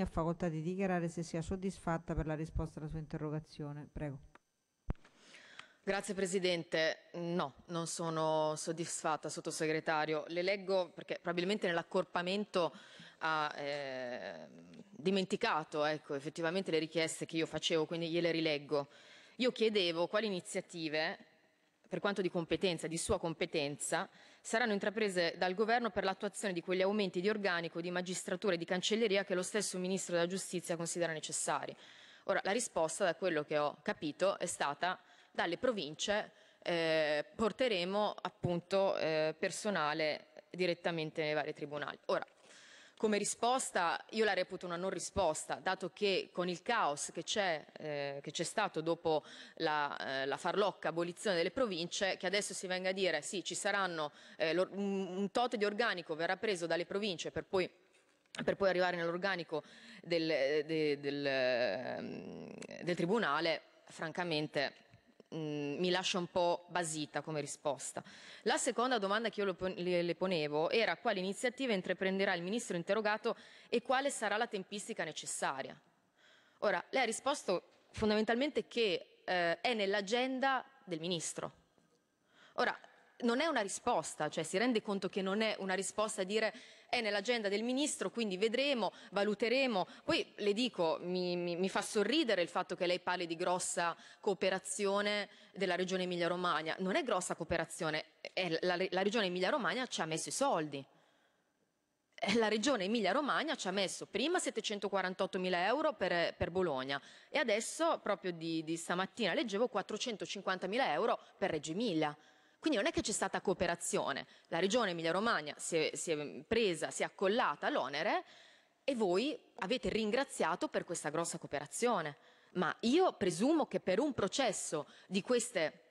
ha facoltà di dichiarare se sia soddisfatta per la risposta alla sua interrogazione. Prego. Grazie Presidente. No, non sono soddisfatta, Sottosegretario. Le leggo perché probabilmente nell'accorpamento ha eh, dimenticato ecco, effettivamente le richieste che io facevo, quindi gliele rileggo. Io chiedevo quali iniziative per quanto di competenza, di sua competenza, saranno intraprese dal Governo per l'attuazione di quegli aumenti di organico, di magistratura e di cancelleria che lo stesso Ministro della Giustizia considera necessari. Ora, la risposta, da quello che ho capito, è stata dalle province eh, porteremo appunto eh, personale direttamente nei vari tribunali. Ora, come risposta io la reputo una non risposta, dato che con il caos che c'è, eh, che c'è stato dopo la, eh, la, farlocca abolizione delle province, che adesso si venga a dire sì, ci saranno eh, un tot di organico verrà preso dalle province per poi per poi arrivare nell'organico del, eh, del, del, ehm, del tribunale, francamente mh, mm, mi lascia un po' basita come risposta. La seconda domanda che io le ponevo era quali iniziative intraprenderà il ministro interrogato e quale sarà la tempistica necessaria. Ora, lei ha risposto fondamentalmente che eh, è nell'agenda del ministro. Ora, non è una risposta, cioè si rende conto che non è una risposta a dire è nell'agenda del ministro, quindi vedremo, valuteremo. Poi le dico, mi, mi, mi fa sorridere il fatto che lei parli di grossa cooperazione della regione Emilia-Romagna. Non è grossa cooperazione, è la, la regione Emilia-Romagna ci ha messo i soldi la regione Emilia-Romagna ci ha messo prima 748 mila euro per, per, Bologna e adesso, proprio di, di stamattina, leggevo 450 mila euro per Reggio Emilia. Quindi non è che c'è stata cooperazione. La regione Emilia-Romagna si è, si è presa, si è accollata l'onere e voi avete ringraziato per questa grossa cooperazione. Ma io presumo che per un processo di queste,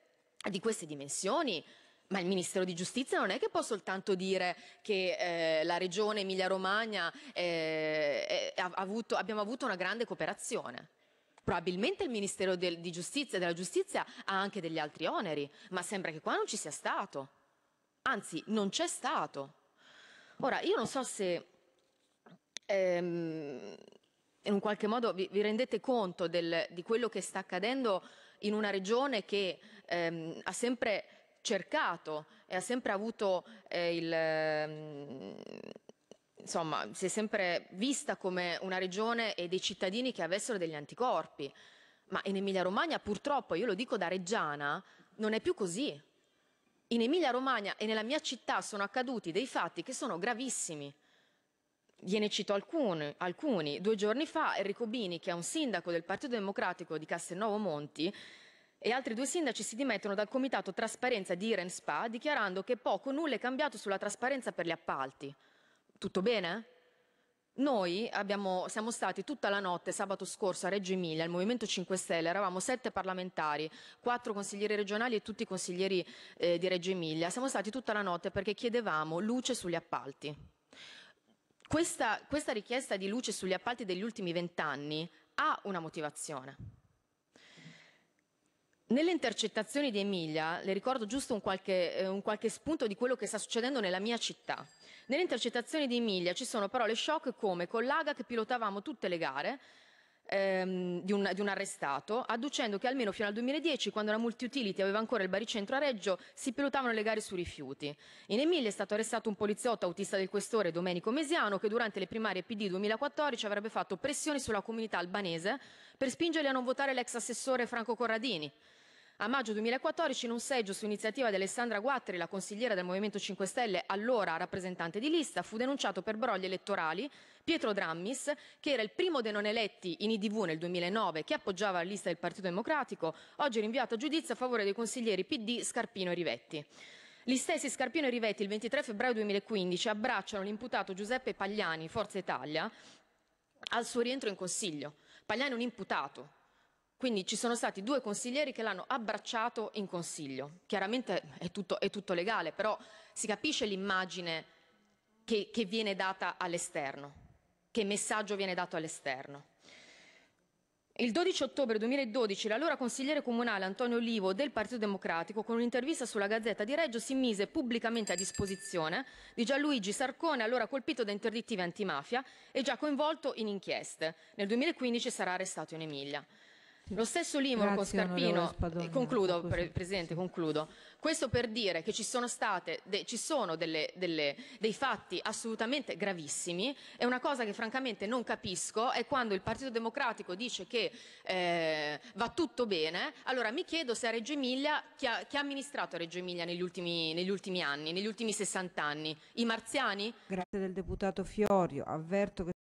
di queste dimensioni ma il Ministero di Giustizia non è che può soltanto dire che eh, la regione Emilia-Romagna eh, avuto, abbiamo avuto una grande cooperazione. Probabilmente il Ministero del, di Giustizia, della Giustizia ha anche degli altri oneri, ma sembra che qua non ci sia stato. Anzi, non c'è stato. Ora, io non so se ehm, in un qualche modo vi, vi rendete conto del, di quello che sta accadendo in una regione che ehm, ha sempre cercato e ha sempre avuto eh, il... Ehm, insomma, si è sempre vista come una regione e dei cittadini che avessero degli anticorpi. Ma in Emilia-Romagna, purtroppo, io lo dico da reggiana, non è più così. In Emilia-Romagna e nella mia città sono accaduti dei fatti che sono gravissimi. Gliene cito alcuni, alcuni. Due giorni fa Enrico Bini, che è un sindaco del Partito Democratico di Castelnuovo Monti, e altri due sindaci si dimettono dal comitato trasparenza di Iren Spa dichiarando che poco o nulla è cambiato sulla trasparenza per gli appalti tutto bene? Noi abbiamo, siamo stati tutta la notte sabato scorso a Reggio Emilia, al Movimento 5 Stelle, eravamo sette parlamentari, quattro consiglieri regionali e tutti i consiglieri eh, di Reggio Emilia. Siamo stati tutta la notte perché chiedevamo luce sugli appalti. Questa, questa richiesta di luce sugli appalti degli ultimi vent'anni ha una motivazione. Nelle intercettazioni di Emilia, le ricordo giusto un qualche, eh, un qualche spunto di quello che sta succedendo nella mia città. Nelle intercettazioni di Emilia ci sono parole shock come con l'Aga che pilotavamo tutte le gare ehm, di, un, di, un, arrestato, adducendo che almeno fino al 2010, quando la multiutility aveva ancora il baricentro a Reggio, si pilotavano le gare sui rifiuti. In Emilia è stato arrestato un poliziotto autista del questore Domenico Mesiano che durante le primarie PD 2014 avrebbe fatto pressioni sulla comunità albanese per spingerli a non votare l'ex assessore Franco Corradini. A maggio 2014, in un seggio su iniziativa di Alessandra Guattari, la consigliera del Movimento 5 Stelle, allora rappresentante di lista, fu denunciato per brogli elettorali Pietro Drammis, che era il primo dei non eletti in IDV nel 2009, che appoggiava la lista del Partito Democratico, oggi rinviato a giudizio a favore dei consiglieri PD Scarpino e Rivetti. Gli stessi Scarpino e Rivetti il 23 febbraio 2015 abbracciano l'imputato Giuseppe Pagliani, Forza Italia, al suo rientro in Consiglio. Pagliani è un imputato, quindi ci sono stati due consiglieri che l'hanno abbracciato in consiglio. Chiaramente è tutto, è tutto legale, però si capisce l'immagine che, che viene data all'esterno, che messaggio viene dato all'esterno. Il 12 ottobre 2012 l'allora consigliere comunale Antonio Olivo del Partito Democratico con un'intervista sulla Gazzetta di Reggio si mise pubblicamente a disposizione di Gianluigi Sarcone, allora colpito da interdittive antimafia e già coinvolto in inchieste. Nel 2015 sarà arrestato in Emilia. Lo stesso Limoro con Scarpino, concludo pre Presidente, concludo, questo per dire che ci sono, state, de, ci sono delle, delle, dei fatti assolutamente gravissimi e una cosa che francamente non capisco è quando il Partito Democratico dice che eh, va tutto bene, allora mi chiedo se a Reggio Emilia, chi ha, chi ha amministrato Reggio Emilia negli ultimi, negli ultimi, anni, negli ultimi 60 anni? I marziani? Grazie del deputato Fiorio, avverto che